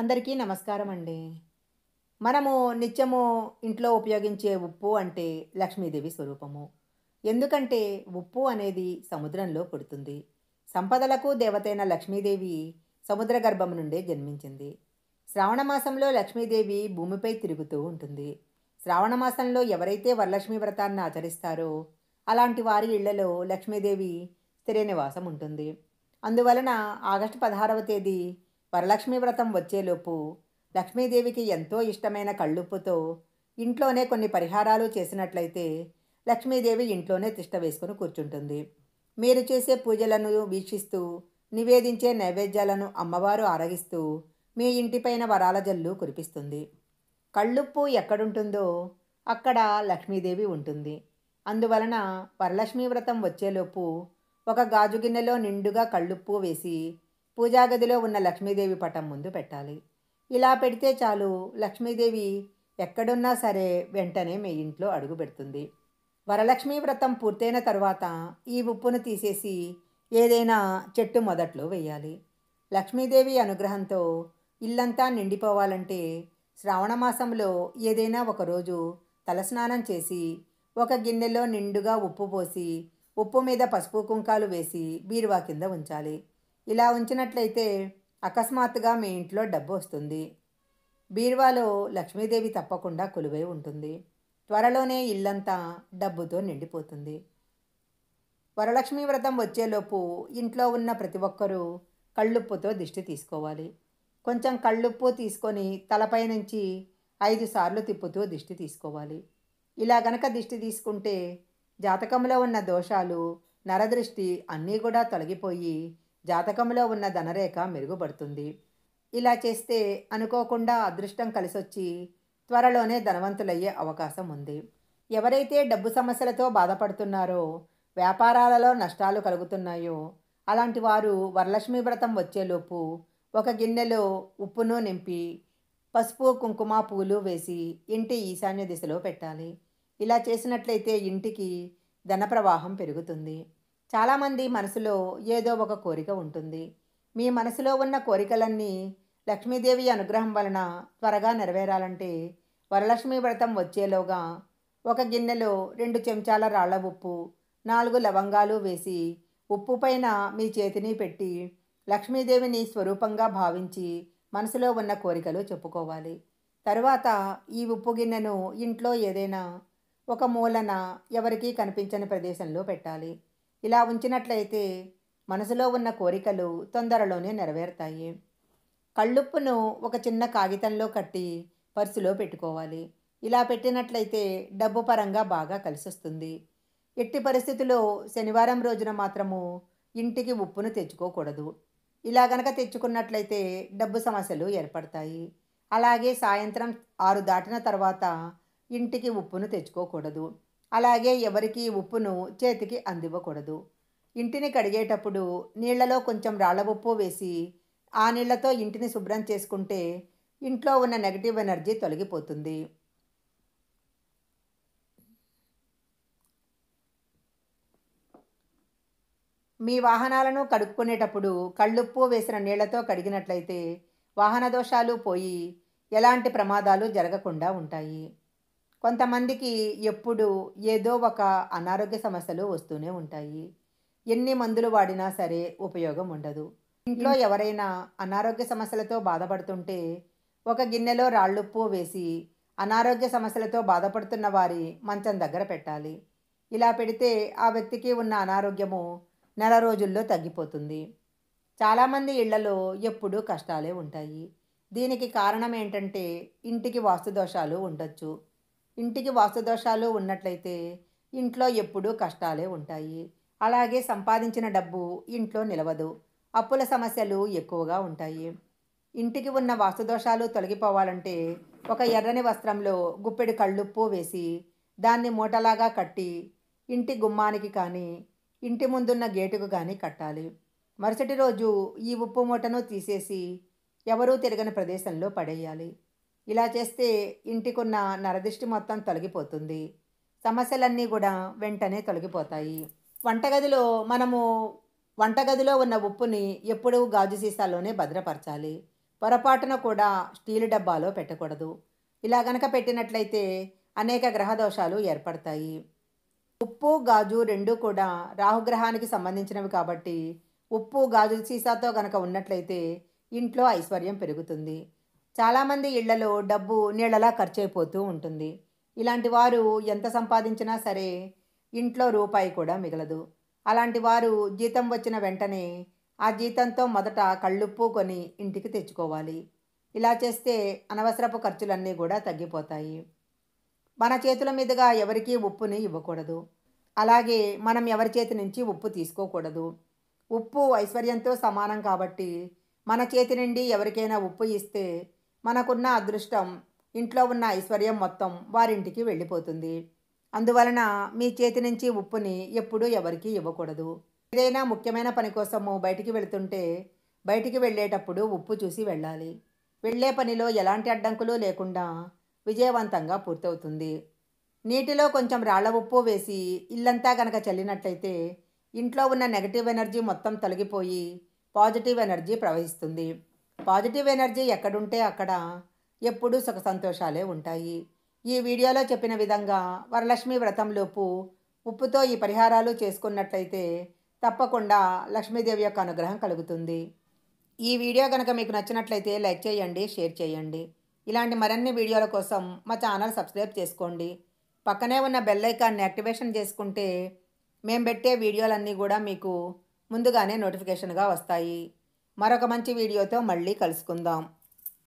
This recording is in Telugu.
అందరికీ నమస్కారం అండి మనము నిత్యము ఇంట్లో ఉపయోగించే ఉప్పు అంటే లక్ష్మీదేవి స్వరూపము ఎందుకంటే ఉప్పు అనేది సముద్రంలో పుడుతుంది సంపదలకు దేవతైన లక్ష్మీదేవి సముద్ర గర్భం నుండే జన్మించింది శ్రావణ మాసంలో లక్ష్మీదేవి భూమిపై తిరుగుతూ ఉంటుంది శ్రావణ మాసంలో ఎవరైతే వరలక్ష్మీ వ్రతాన్ని ఆచరిస్తారో అలాంటి వారి ఇళ్లలో లక్ష్మీదేవి స్థిర నివాసం ఉంటుంది అందువలన ఆగస్టు పదహారవ తేదీ వరలక్ష్మి వ్రతం వచ్చేలోపు లక్ష్మీదేవికి ఎంతో ఇష్టమైన కళ్ళుప్పుతో ఇంట్లోనే కొన్ని పరిహారాలు చేసినట్లయితే లక్ష్మీదేవి ఇంట్లోనే తిష్ట వేసుకుని కూర్చుంటుంది మీరు చేసే పూజలను వీక్షిస్తూ నివేదించే నైవేద్యాలను అమ్మవారు ఆరగిస్తూ మీ ఇంటిపైన వరాల జల్లు కురిపిస్తుంది కళ్ళుప్పు ఎక్కడుంటుందో అక్కడ లక్ష్మీదేవి ఉంటుంది అందువలన వరలక్ష్మీ వ్రతం వచ్చేలోపు ఒక గాజు గిన్నెలో నిండుగా కళ్ళుప్పు వేసి పూజాగదిలో ఉన్న లక్ష్మీదేవి పటం ముందు పెట్టాలి ఇలా పెడితే చాలు లక్ష్మీదేవి ఎక్కడున్నా సరే వెంటనే మీ ఇంట్లో అడుగు పెడుతుంది వరలక్ష్మీ వ్రతం పూర్తయిన తర్వాత ఈ ఉప్పును తీసేసి ఏదైనా చెట్టు మొదట్లో వేయాలి లక్ష్మీదేవి అనుగ్రహంతో ఇల్లంతా నిండిపోవాలంటే శ్రావణ మాసంలో ఏదైనా ఒకరోజు తలస్నానం చేసి ఒక గిన్నెలో నిండుగా ఉప్పు పోసి ఉప్పు మీద పసుపు కుంకాలు వేసి బీరువా కింద ఉంచాలి ఇలా ఉంచినట్లయితే అకస్మాత్తుగా మీ ఇంట్లో డబ్బు వస్తుంది బీర్వాలో లక్ష్మీదేవి తప్పకుండా కొలువై ఉంటుంది త్వరలోనే ఇల్లంతా డబ్బుతో నిండిపోతుంది వరలక్ష్మి వ్రతం వచ్చేలోపు ఇంట్లో ఉన్న ప్రతి ఒక్కరూ కళ్ళుప్పుతో దిష్టి తీసుకోవాలి కొంచెం కళ్ళుప్పు తీసుకొని తలపై నుంచి ఐదు సార్లు తిప్పుతూ దిష్టి తీసుకోవాలి ఇలా గనక దిష్టి తీసుకుంటే జాతకంలో ఉన్న దోషాలు నరదృష్టి అన్నీ కూడా తొలగిపోయి జాతకంలో ఉన్న ధనరేఖ మెరుగుపడుతుంది ఇలా చేస్తే అనుకోకుండా అదృష్టం కలిసొచ్చి త్వరలోనే ధనవంతులయ్యే అవకాశం ఉంది ఎవరైతే డబ్బు సమస్యలతో బాధపడుతున్నారో వ్యాపారాలలో నష్టాలు కలుగుతున్నాయో అలాంటి వారు వరలక్ష్మీ వ్రతం వచ్చేలోపు ఒక గిన్నెలో ఉప్పును నింపి పసుపు కుంకుమ పూలు వేసి ఇంటి ఈశాన్య దిశలో పెట్టాలి ఇలా చేసినట్లయితే ఇంటికి ధన ప్రవాహం పెరుగుతుంది చాలామంది మనసులో ఏదో ఒక కోరిక ఉంటుంది మీ మనసులో ఉన్న కోరికలన్నీ లక్ష్మీదేవి అనుగ్రహం వలన త్వరగా నెరవేరాలంటే వరలక్ష్మి వ్రతం వచ్చేలోగా ఒక గిన్నెలో రెండు చెంచాల రాళ్ల ఉప్పు నాలుగు లవంగాలు వేసి ఉప్పు పైన మీ చేతిని పెట్టి లక్ష్మీదేవిని స్వరూపంగా భావించి మనసులో ఉన్న కోరికలు చెప్పుకోవాలి తరువాత ఈ ఉప్పు గిన్నెను ఇంట్లో ఏదైనా ఒక మూలన ఎవరికీ కనిపించని ప్రదేశంలో పెట్టాలి ఇలా ఉంచినట్లయితే మనసులో ఉన్న కోరికలు తొందరలోనే నెరవేరుతాయి కళ్ళుప్పును ఒక చిన్న కాగితంలో కట్టి పర్సులో పెట్టుకోవాలి ఇలా పెట్టినట్లయితే డబ్బు పరంగా బాగా కలిసొస్తుంది ఎట్టి పరిస్థితుల్లో శనివారం రోజున మాత్రము ఇంటికి ఉప్పును తెచ్చుకోకూడదు ఇలా గనక తెచ్చుకున్నట్లయితే డబ్బు సమస్యలు ఏర్పడతాయి అలాగే సాయంత్రం ఆరు దాటిన తర్వాత ఇంటికి ఉప్పును తెచ్చుకోకూడదు అలాగే ఎవరికి ఉప్పును చేతికి అందివ్వకూడదు ఇంటిని కడిగేటప్పుడు నీళ్లలో కొంచెం రాళ్ల ఉప్పు వేసి ఆ నీళ్లతో ఇంటిని శుభ్రం చేసుకుంటే ఇంట్లో ఉన్న నెగటివ్ ఎనర్జీ తొలగిపోతుంది మీ వాహనాలను కడుక్కునేటప్పుడు కళ్ళుప్పు వేసిన నీళ్లతో కడిగినట్లయితే వాహన దోషాలు పోయి ఎలాంటి ప్రమాదాలు జరగకుండా ఉంటాయి కొంతమందికి ఎప్పుడు ఏదో ఒక అనారోగ్య సమస్యలు వస్తూనే ఉంటాయి ఎన్ని మందులు వాడినా సరే ఉపయోగం ఉండదు ఇంట్లో ఎవరైనా అనారోగ్య సమస్యలతో బాధపడుతుంటే ఒక గిన్నెలో రాళ్ళుప్పు వేసి అనారోగ్య సమస్యలతో బాధపడుతున్న వారి మంచం దగ్గర పెట్టాలి ఇలా పెడితే ఆ వ్యక్తికి ఉన్న అనారోగ్యము నెల రోజుల్లో తగ్గిపోతుంది చాలామంది ఇళ్లలో ఎప్పుడూ కష్టాలే ఉంటాయి దీనికి కారణం ఏంటంటే ఇంటికి వాస్తు దోషాలు ఉండొచ్చు ఇంటికి వాస్తుదోషాలు ఉన్నట్లయితే ఇంట్లో ఎప్పుడూ కష్టాలే ఉంటాయి అలాగే సంపాదించిన డబ్బు ఇంట్లో నిలవదు అప్పుల సమస్యలు ఎక్కువగా ఉంటాయి ఇంటికి ఉన్న వాస్తుదోషాలు తొలగిపోవాలంటే ఒక ఎర్రని వస్త్రంలో గుప్పెడు కళ్ళుప్పు వేసి దాన్ని మూటలాగా కట్టి ఇంటి గుమ్మానికి కానీ ఇంటి ముందున్న గేటుకు కానీ కట్టాలి మరుసటి రోజు ఈ ఉప్పు మూటను తీసేసి ఎవరూ తిరగని ప్రదేశంలో పడేయాలి ఇలా చేస్తే ఇంటికున్న నరదిష్టి మొత్తం తొలగిపోతుంది సమస్యలన్నీ కూడా వెంటనే తొలగిపోతాయి వంటగదిలో మనము వంటగదిలో ఉన్న ఉప్పుని ఎప్పుడూ గాజు సీసాలోనే భద్రపరచాలి పొరపాటున కూడా స్టీల్ డబ్బాలో పెట్టకూడదు ఇలా గనక పెట్టినట్లయితే అనేక గ్రహ దోషాలు ఏర్పడతాయి ఉప్పు గాజు రెండూ కూడా రాహుగ్రహానికి సంబంధించినవి కాబట్టి ఉప్పు గాజు సీసాతో గనక ఉన్నట్లయితే ఇంట్లో ఐశ్వర్యం పెరుగుతుంది చాలామంది ఇళ్లలో డబ్బు నీళ్ళలా ఖర్చయిపోతూ ఉంటుంది ఇలాంటి వారు ఎంత సంపాదించినా సరే ఇంట్లో రూపాయి కూడా మిగలదు అలాంటి వారు జీతం వచ్చిన వెంటనే ఆ జీతంతో మొదట కళ్ళుప్పు కొని ఇంటికి తెచ్చుకోవాలి ఇలా చేస్తే అనవసరపు ఖర్చులన్నీ కూడా తగ్గిపోతాయి మన చేతుల మీదుగా ఎవరికీ ఉప్పుని ఇవ్వకూడదు అలాగే మనం ఎవరి చేతి నుంచి ఉప్పు తీసుకోకూడదు ఉప్పు ఐశ్వర్యంతో సమానం కాబట్టి మన చేతి నుండి ఎవరికైనా ఉప్పు ఇస్తే మనకున్న అదృష్టం ఇంట్లో ఉన్న ఐశ్వర్యం మొత్తం వారింటికి వెళ్ళిపోతుంది అందువలన మీ చేతి నుంచి ఉప్పుని ఎప్పుడూ ఎవరికీ ఇవ్వకూడదు ఏదైనా ముఖ్యమైన పని కోసము బయటికి వెళుతుంటే బయటికి వెళ్ళేటప్పుడు ఉప్పు చూసి వెళ్ళాలి వెళ్ళే పనిలో ఎలాంటి అడ్డంకులు లేకుండా విజయవంతంగా పూర్తవుతుంది నీటిలో కొంచెం రాళ్ల ఉప్పు వేసి ఇల్లంతా గనక చల్లినట్లయితే ఇంట్లో ఉన్న నెగటివ్ ఎనర్జీ మొత్తం తొలగిపోయి పాజిటివ్ ఎనర్జీ ప్రవహిస్తుంది పాజిటివ్ ఎనర్జీ ఎక్కడుంటే అక్కడ ఎప్పుడూ సుఖ సంతోషాలే ఉంటాయి ఈ వీడియోలో చెప్పిన విధంగా వరలక్ష్మి వ్రతంలోపు ఉప్పుతో ఈ పరిహారాలు చేసుకున్నట్లయితే తప్పకుండా లక్ష్మీదేవి యొక్క అనుగ్రహం కలుగుతుంది ఈ వీడియో కనుక మీకు నచ్చినట్లయితే లైక్ చేయండి షేర్ చేయండి ఇలాంటి మరిన్ని వీడియోల కోసం మా ఛానల్ సబ్స్క్రైబ్ చేసుకోండి పక్కనే ఉన్న బెల్లైకాన్ని యాక్టివేషన్ చేసుకుంటే మేము పెట్టే వీడియోలన్నీ కూడా మీకు ముందుగానే నోటిఫికేషన్గా వస్తాయి మరొక మంచి వీడియోతో మళ్ళీ కలుసుకుందాం